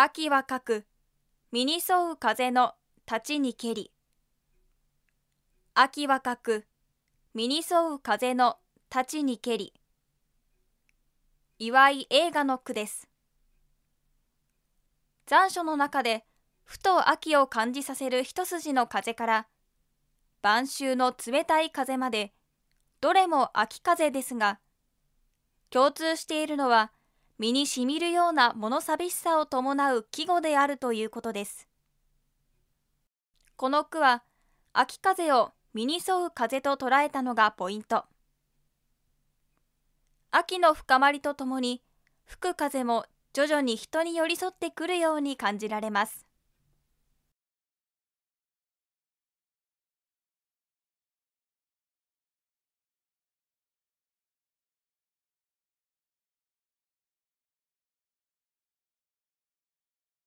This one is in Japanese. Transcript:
秋は書く身に沿う風の立ちにけり秋は書く身に沿う風の立ちにけり祝い映画の句です残暑の中でふと秋を感じさせる一筋の風から晩秋の冷たい風までどれも秋風ですが共通しているのは身にしみるような物寂しさを伴う季語であるということです。この句は、秋風を身に沿う風と捉えたのがポイント。秋の深まりとともに、吹く風も徐々に人に寄り添ってくるように感じられます。